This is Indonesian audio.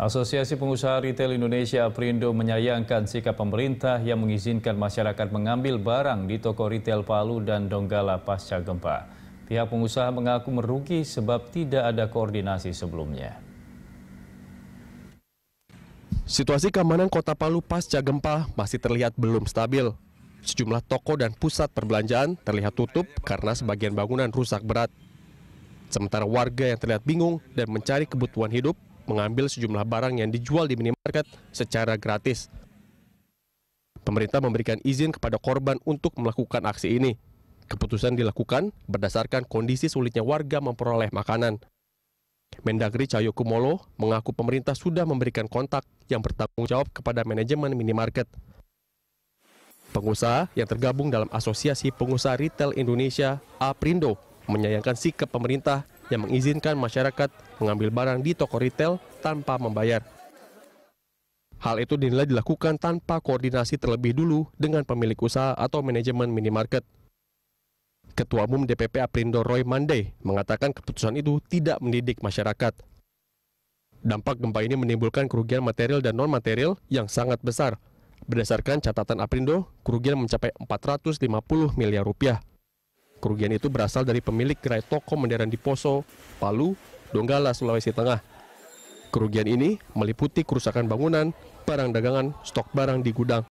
Asosiasi Pengusaha Retail Indonesia Aprindo menyayangkan sikap pemerintah yang mengizinkan masyarakat mengambil barang di toko retail Palu dan Donggala pasca gempa. Pihak pengusaha mengaku merugi sebab tidak ada koordinasi sebelumnya. Situasi keamanan kota Palu pasca gempa masih terlihat belum stabil. Sejumlah toko dan pusat perbelanjaan terlihat tutup karena sebagian bangunan rusak berat. Sementara warga yang terlihat bingung dan mencari kebutuhan hidup mengambil sejumlah barang yang dijual di minimarket secara gratis. Pemerintah memberikan izin kepada korban untuk melakukan aksi ini. Keputusan dilakukan berdasarkan kondisi sulitnya warga memperoleh makanan. Mendagri Cahyokumolo mengaku pemerintah sudah memberikan kontak yang bertanggung jawab kepada manajemen minimarket. Pengusaha yang tergabung dalam Asosiasi Pengusaha Retail Indonesia, APRINDO, menyayangkan sikap pemerintah yang mengizinkan masyarakat mengambil barang di toko retail tanpa membayar. Hal itu dinilai dilakukan tanpa koordinasi terlebih dulu dengan pemilik usaha atau manajemen minimarket. Ketua Umum DPP Aprindo Roy Mande mengatakan keputusan itu tidak mendidik masyarakat. Dampak gempa ini menimbulkan kerugian material dan non-material yang sangat besar. Berdasarkan catatan Aprindo, kerugian mencapai 450 miliar rupiah. Kerugian itu berasal dari pemilik gerai toko modern di Poso, Palu, Donggala, Sulawesi Tengah. Kerugian ini meliputi kerusakan bangunan, barang dagangan, stok barang di gudang,